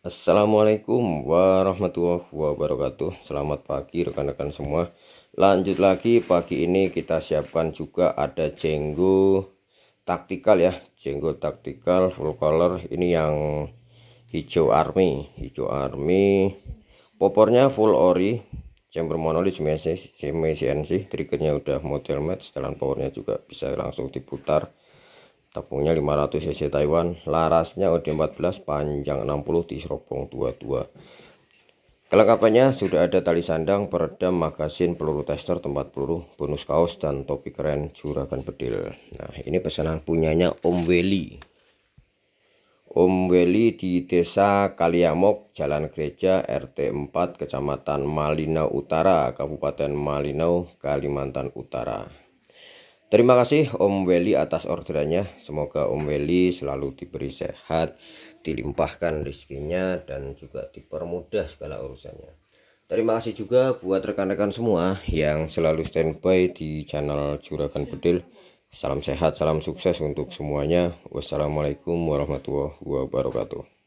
Assalamualaikum warahmatullahi wabarakatuh Selamat pagi rekan-rekan semua Lanjut lagi pagi ini kita siapkan juga ada jenggo taktikal ya Jenggo taktikal full color ini yang hijau army Hijau army Popornya full ori Chamber monolith semi CNC Triggernya udah model match Setelan powernya juga bisa langsung diputar tepungnya 500 cc Taiwan larasnya OD14 panjang 60 di serobong 22 kelengkapannya sudah ada tali sandang peredam magasin peluru tester tempat peluru bonus kaos dan topi keren juragan bedil nah ini pesanan punyanya Om Weli Om Weli di Desa Kaliamok, Jalan Gereja RT 4, Kecamatan Malinau Utara, Kabupaten Malinau, Kalimantan Utara. Terima kasih Om Weli atas orderannya. Semoga Om Weli selalu diberi sehat, dilimpahkan rezekinya dan juga dipermudah segala urusannya. Terima kasih juga buat rekan-rekan semua yang selalu standby di channel Juragan Bedil. Salam sehat, salam sukses untuk semuanya. Wassalamualaikum warahmatullahi wabarakatuh.